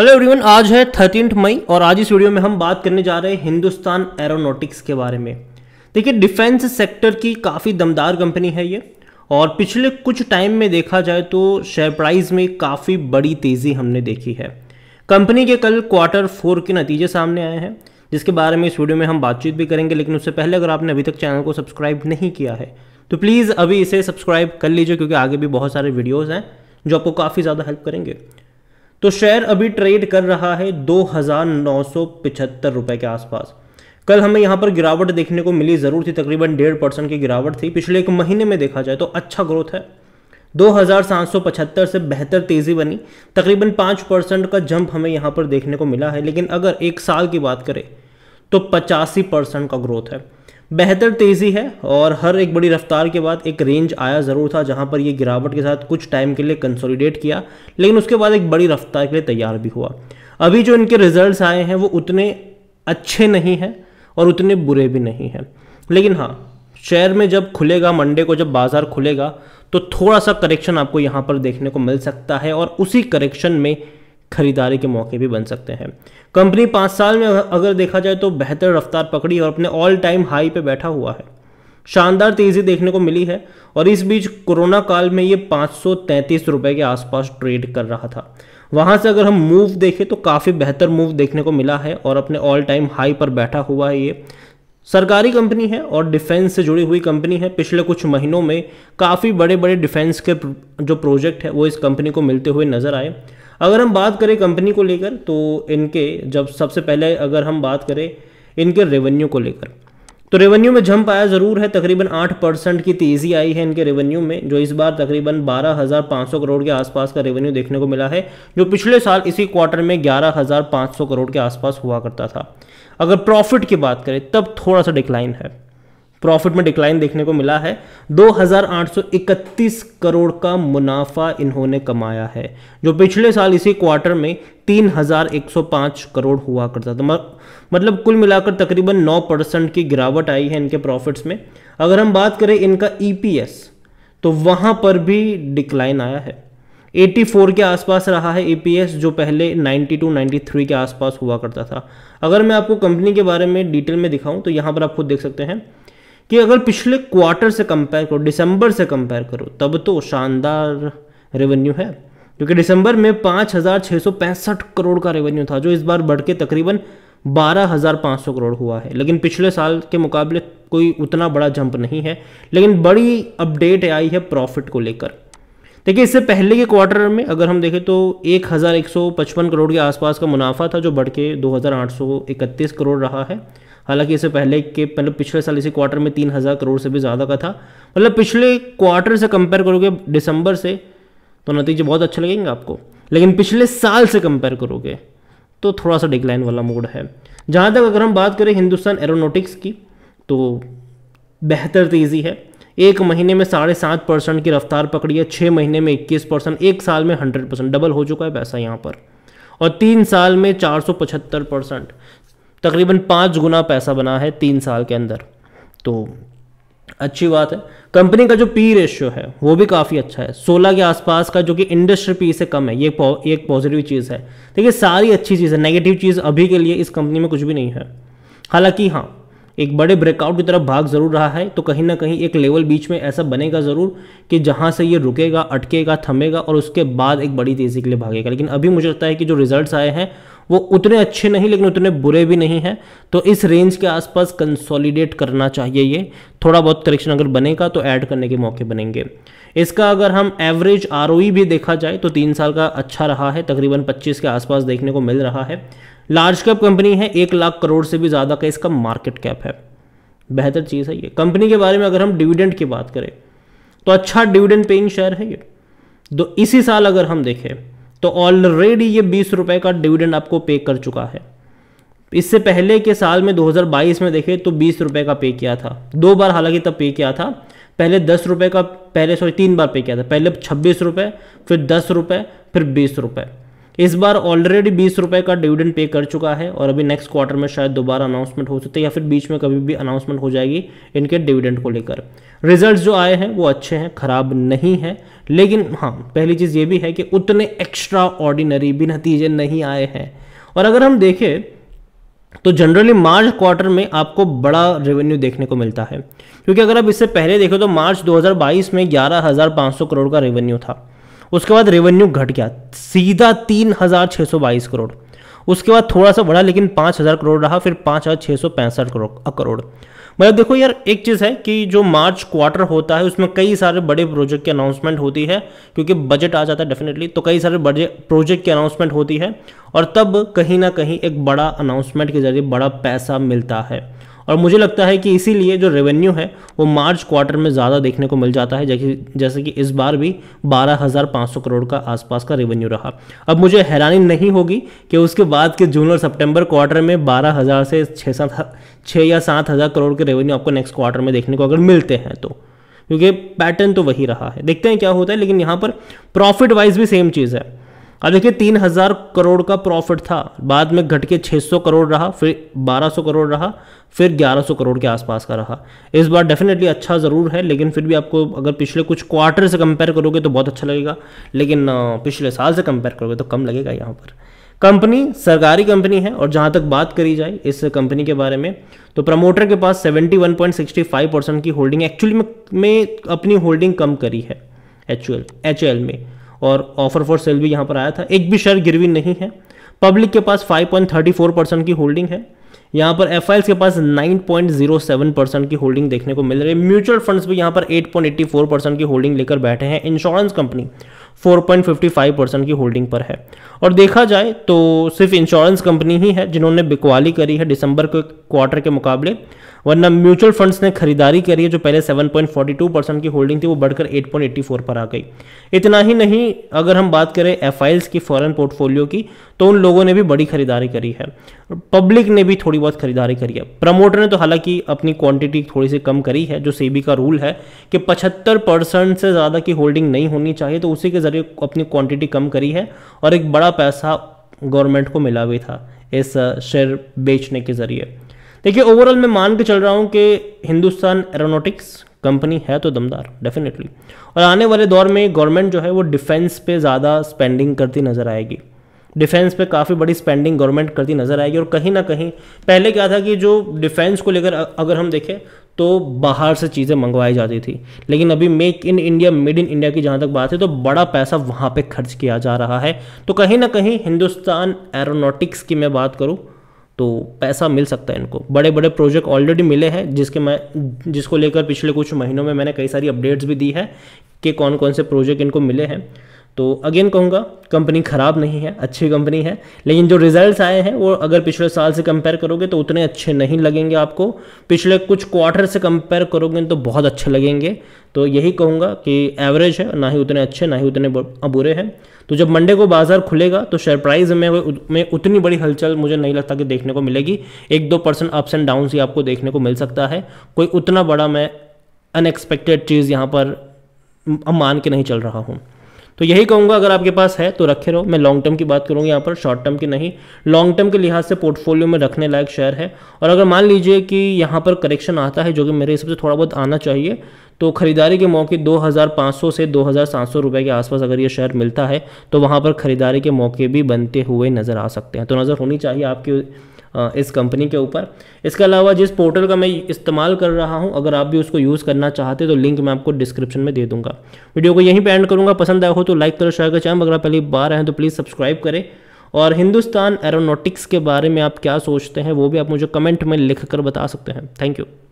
hello everyone आज है thirteen मई और आज इस वीडियो में हम बात करने जा रहे हैं हिंदुस्तान एरोनॉटिक्स के बारे में देखिए डिफेंस सेक्टर की काफ़ी दमदार कंपनी है ये और पिछले कुछ टाइम में देखा जाए तो शेयर प्राइस में काफ़ी बड़ी तेज़ी हमने देखी है कंपनी के कल क्वार्टर फोर के नतीजे सामने आए हैं जिसके बारे में इस वीडियो में हम बातचीत भी करेंगे लेकिन उससे पहले अगर आपने अभी तक चैनल को सब्सक्राइब नहीं किया है तो प्लीज़ अभी इसे सब्सक्राइब कर लीजिए क्योंकि आगे भी बहुत सारे वीडियोज़ हैं जो आपको काफ़ी ज़्यादा हेल्प करेंगे तो शेयर अभी ट्रेड कर रहा है दो हज़ार रुपए के आसपास कल हमें यहाँ पर गिरावट देखने को मिली ज़रूर थी तकरीबन डेढ़ परसेंट की गिरावट थी पिछले एक महीने में देखा जाए तो अच्छा ग्रोथ है 2775 से बेहतर तेज़ी बनी तकरीबन पाँच परसेंट का जंप हमें यहाँ पर देखने को मिला है लेकिन अगर एक साल की बात करें तो पचासी परसेंट का ग्रोथ है बेहतर तेज़ी है और हर एक बड़ी रफ्तार के बाद एक रेंज आया ज़रूर था जहां पर ये गिरावट के साथ कुछ टाइम के लिए कंसोलिडेट किया लेकिन उसके बाद एक बड़ी रफ्तार के लिए तैयार भी हुआ अभी जो इनके रिजल्ट्स आए हैं वो उतने अच्छे नहीं हैं और उतने बुरे भी नहीं हैं लेकिन हाँ शेयर में जब खुलेगा मंडे को जब बाज़ार खुलेगा तो थोड़ा सा करेक्शन आपको यहाँ पर देखने को मिल सकता है और उसी करेक्शन में खरीदारी के मौके भी बन सकते हैं कंपनी पाँच साल में अगर देखा जाए तो बेहतर रफ्तार पकड़ी और अपने ऑल टाइम हाई पर बैठा हुआ है शानदार तेज़ी देखने को मिली है और इस बीच कोरोना काल में ये पाँच रुपए के आसपास ट्रेड कर रहा था वहाँ से अगर हम मूव देखें तो काफ़ी बेहतर मूव देखने को मिला है और अपने ऑल टाइम हाई पर बैठा हुआ है ये सरकारी कंपनी है और डिफेंस से जुड़ी हुई कंपनी है पिछले कुछ महीनों में काफ़ी बड़े बड़े डिफेंस के जो प्रोजेक्ट है वो इस कंपनी को मिलते हुए नज़र आए अगर हम बात करें कंपनी को लेकर तो इनके जब सबसे पहले अगर हम बात करें इनके रेवेन्यू को लेकर तो रेवेन्यू में जंप आया ज़रूर है तकरीबन आठ परसेंट की तेज़ी आई है इनके रेवेन्यू में जो इस बार तकरीबन बारह हज़ार पाँच सौ करोड़ के आसपास का रेवेन्यू देखने को मिला है जो पिछले साल इसी क्वार्टर में ग्यारह हज़ार पाँच सौ करोड़ के आसपास हुआ करता था अगर प्रॉफिट की बात करें तब थोड़ा सा डिक्लाइन है प्रॉफिट में डिक्लाइन देखने को मिला है 2,831 करोड़ का मुनाफा इन्होंने कमाया है जो पिछले साल इसी क्वार्टर में 3,105 करोड़ हुआ करता था मतलब कुल मिलाकर तकरीबन 9 परसेंट की गिरावट आई है इनके प्रॉफिट्स में अगर हम बात करें इनका ईपीएस e तो वहां पर भी डिक्लाइन आया है 84 के आसपास रहा है ईपीएस e जो पहले 92 93 के आसपास हुआ करता था अगर मैं आपको कंपनी के बारे में डिटेल में दिखाऊं तो यहाँ पर आप खुद देख सकते हैं कि अगर पिछले क्वार्टर से कंपेयर करो दिसंबर से कंपेयर करो तब तो शानदार रेवेन्यू है क्योंकि दिसंबर में पाँच हज़ार छः सौ पैंसठ करोड़ का रेवेन्यू था जो इस बार बढ़ के तकरीबन बारह हज़ार पाँच सौ करोड़ हुआ है लेकिन पिछले साल के मुकाबले कोई उतना बड़ा जंप नहीं है लेकिन बड़ी अपडेट आई है प्रॉफिट को लेकर देखिए इससे पहले के क्वार्टर में अगर हम देखें तो 1155 करोड़ के आसपास का मुनाफा था जो बढ़ के 2831 करोड़ रहा है हालांकि इससे पहले के मतलब पिछले साल इसी क्वार्टर में 3000 करोड़ से भी ज़्यादा का था मतलब पिछले क्वार्टर से कंपेयर करोगे दिसंबर से तो नतीजे बहुत अच्छे लगेंगे आपको लेकिन पिछले साल से कंपेयर करोगे तो थोड़ा सा डिक्लाइन वाला मोड है जहाँ तक अगर हम बात करें हिंदुस्तान एरोनोटिक्स की तो बेहतर तेज़ी तो है एक महीने में साढ़े सात परसेंट की रफ्तार पकड़ी है छः महीने में इक्कीस परसेंट एक साल में हंड्रेड परसेंट डबल हो चुका है पैसा यहाँ पर और तीन साल में चार सौ पचहत्तर परसेंट तकरीबन पाँच गुना पैसा बना है तीन साल के अंदर तो अच्छी बात है कंपनी का जो पी रेशियो है वो भी काफ़ी अच्छा है सोलह के आसपास का जो कि इंडस्ट्री पी से कम है ये एक पॉजिटिव चीज़ है देखिए सारी अच्छी चीज़ है नेगेटिव चीज़ अभी के लिए इस कंपनी में कुछ भी नहीं है हालांकि हाँ एक बड़े ब्रेकआउट की तरफ भाग जरूर रहा है तो कहीं ना कहीं एक लेवल बीच में ऐसा बनेगा ज़रूर कि जहां से ये रुकेगा अटकेगा थमेगा और उसके बाद एक बड़ी तेज़ी के लिए भागेगा लेकिन अभी मुझे लगता है कि जो रिजल्ट्स आए हैं वो उतने अच्छे नहीं लेकिन उतने बुरे भी नहीं हैं तो इस रेंज के आसपास कंसोलिडेट करना चाहिए ये थोड़ा बहुत करेक्शन अगर बनेगा तो ऐड करने के मौके बनेंगे इसका अगर हम एवरेज आर e भी देखा जाए तो तीन साल का अच्छा रहा है तकरीबन पच्चीस के आसपास देखने को मिल रहा है लार्ज कैप कंपनी है एक लाख करोड़ से भी ज़्यादा का इसका मार्केट कैप है बेहतर चीज़ है ये कंपनी के बारे में अगर हम डिविडेंड की बात करें तो अच्छा डिविडेंड पेइंग शेयर है ये तो इसी साल अगर हम देखें तो ऑलरेडी ये बीस रुपये का डिविडेंड आपको पे कर चुका है इससे पहले के साल में 2022 में देखें तो बीस रुपये का पे किया था दो बार हालांकि तब पे किया था पहले दस रुपये का पहले सॉरी तीन बार पे किया था पहले छब्बीस रुपये फिर दस रुपये फिर बीस रुपये इस बार ऑलरेडी बीस रुपए का डिविडेंड पे कर चुका है और अभी नेक्स्ट क्वार्टर में शायद दोबारा अनाउंसमेंट हो सकते या फिर बीच में कभी भी अनाउंसमेंट हो जाएगी इनके डिविडेंड को लेकर रिजल्ट्स जो आए हैं वो अच्छे हैं खराब नहीं है लेकिन हाँ पहली चीज़ ये भी है कि उतने एक्स्ट्रा ऑर्डिनरी भी नतीजे नहीं आए हैं और अगर हम देखें तो जनरली मार्च क्वार्टर में आपको बड़ा रेवेन्यू देखने को मिलता है क्योंकि अगर आप इससे पहले देखो तो मार्च 2022 में 11,500 करोड़ का रेवेन्यू था उसके बाद रेवेन्यू घट गया सीधा तीन हज़ार छः सौ बाईस करोड़ उसके बाद थोड़ा सा बढ़ा लेकिन पाँच हज़ार करोड़ रहा फिर पाँच हज़ार छः सौ पैंसठ करोड़ करोड़ मतलब देखो यार एक चीज़ है कि जो मार्च क्वार्टर होता है उसमें कई सारे बड़े प्रोजेक्ट की अनाउंसमेंट होती है क्योंकि बजट आ जाता है डेफिनेटली तो कई सारे बड़े प्रोजेक्ट की अनाउंसमेंट होती है और तब कहीं ना कहीं एक बड़ा अनाउंसमेंट के जरिए बड़ा पैसा मिलता है और मुझे लगता है कि इसीलिए जो रेवेन्यू है वो मार्च क्वार्टर में ज़्यादा देखने को मिल जाता है जैसे जैसे कि इस बार भी 12,500 करोड़ का आसपास का रेवेन्यू रहा अब मुझे हैरानी नहीं होगी कि उसके बाद के जून और सितंबर क्वार्टर में 12,000 से छः सात छः या सात हज़ार करोड़ के रेवेन्यू आपको नेक्स्ट क्वार्टर में देखने को अगर मिलते हैं तो क्योंकि पैटर्न तो वही रहा है देखते हैं क्या होता है लेकिन यहाँ पर प्रॉफिट वाइज भी सेम चीज़ है अब देखिए तीन हजार करोड़ का प्रॉफिट था बाद में घट के सौ करोड़ रहा फिर बारह सौ करोड़ रहा फिर ग्यारह सौ करोड़ के आसपास का रहा इस बार डेफिनेटली अच्छा ज़रूर है लेकिन फिर भी आपको अगर पिछले कुछ क्वार्टर से कंपेयर करोगे तो बहुत अच्छा लगेगा लेकिन पिछले साल से कंपेयर करोगे तो कम लगेगा यहाँ पर कंपनी सरकारी कंपनी है और जहाँ तक बात करी जाए इस कंपनी के बारे में तो प्रमोटर के पास 71.65 परसेंट की होल्डिंग एक्चुअली में, में अपनी होल्डिंग कम करी है एच एल में और ऑफर फॉर सेल भी यहाँ पर आया था एक भी शेयर गिरवी नहीं है पब्लिक के पास 5.34 परसेंट की होल्डिंग है यहाँ पर एफ के पास 9.07 परसेंट की होल्डिंग देखने को मिल रही है म्यूचुअल फंड्स भी यहाँ पर 8.84 परसेंट की होल्डिंग लेकर बैठे हैं इंश्योरेंस कंपनी 4.55 परसेंट की होल्डिंग पर है और देखा जाए तो सिर्फ इंश्योरेंस कंपनी ही है जिन्होंने बिकवाली करी है दिसंबर के क्वार्टर के मुकाबले वरना म्यूचुअल फंड्स ने खरीदारी करी है जो पहले 7.42 परसेंट की होल्डिंग थी वो बढ़कर 8.84 पर आ गई इतना ही नहीं अगर हम बात करें एफ की फॉरेन पोर्टफोलियो की तो उन लोगों ने भी बड़ी खरीदारी करी है पब्लिक ने भी थोड़ी बहुत खरीदारी करी है प्रमोटर ने तो हालांकि अपनी क्वांटिटी थोड़ी सी कम करी है जो सेबी का रूल है कि पचहत्तर परसेंट से ज़्यादा की होल्डिंग नहीं होनी चाहिए तो उसी के ज़रिए अपनी क्वांटिटी कम करी है और एक बड़ा पैसा गवर्नमेंट को मिला भी था इस शेयर बेचने के ज़रिए देखिए ओवरऑल मैं मान के चल रहा हूँ कि हिंदुस्तान एरोनोटिक्स कंपनी है तो दमदार डेफिनेटली और आने वाले दौर में गवर्नमेंट जो है वो डिफेंस पे ज़्यादा स्पेंडिंग करती नज़र आएगी डिफेंस पे काफ़ी बड़ी स्पेंडिंग गवर्नमेंट करती नज़र आएगी और कहीं ना कहीं पहले क्या था कि जो डिफेंस को लेकर अगर हम देखें तो बाहर से चीज़ें मंगवाई जाती थी लेकिन अभी make in India made in India की जहाँ तक बात है तो बड़ा पैसा वहाँ पर खर्च किया जा रहा है तो कहीं ना कहीं हिंदुस्तान एरोनोटिक्स की मैं बात करूँ तो पैसा मिल सकता है इनको बड़े बड़े प्रोजेक्ट ऑलरेडी मिले हैं जिसके मैं जिसको लेकर पिछले कुछ महीनों में मैंने कई सारी अपडेट्स भी दी है कि कौन कौन से प्रोजेक्ट इनको मिले हैं तो अगेन कहूँगा कंपनी ख़राब नहीं है अच्छी कंपनी है लेकिन जो रिजल्ट्स आए हैं वो अगर पिछले साल से कंपेयर करोगे तो उतने अच्छे नहीं लगेंगे आपको पिछले कुछ क्वार्टर से कंपेयर करोगे तो बहुत अच्छे लगेंगे तो यही कहूँगा कि एवरेज है ना ही उतने अच्छे ना ही उतने बुरे हैं तो जब मंडे को बाजार खुलेगा तो शेयर प्राइस में में उतनी बड़ी हलचल मुझे नहीं लगता कि देखने को मिलेगी एक दो परसेंट अप्स एंड डाउन ही आपको देखने को मिल सकता है कोई उतना बड़ा मैं अनएक्सपेक्टेड चीज़ यहाँ पर मान के नहीं चल रहा हूँ तो यही कहूँगा अगर आपके पास है तो रखे रहो मैं लॉन्ग टर्म की बात करूँगा यहाँ पर शॉर्ट टर्म की नहीं लॉन्ग टर्म के लिहाज से पोर्टफोलियो में रखने लायक शेयर है और अगर मान लीजिए कि यहाँ पर करेक्शन आता है जो कि मेरे हिसाब से थोड़ा बहुत आना चाहिए तो खरीदारी के मौके 2500 से 2700 रुपए के आसपास अगर ये शेयर मिलता है तो वहाँ पर खरीदारी के मौके भी बनते हुए नज़र आ सकते हैं तो नज़र होनी चाहिए आपके इस कंपनी के ऊपर इसके अलावा जिस पोर्टल का मैं इस्तेमाल कर रहा हूँ अगर आप भी उसको यूज़ करना चाहते तो लिंक मैं आपको डिस्क्रिप्शन में दे दूँगा वीडियो को यहीं पर एंड करूँगा पसंद आया हो तो लाइक करो शेयर कर चाहें अगर आप पहली बार आए तो प्लीज़ सब्सक्राइब करें और हिंदुस्तान एरोनॉटिक्स के बारे में आप क्या सोचते हैं वो भी आप मुझे कमेंट में लिख कर बता सकते हैं थैंक यू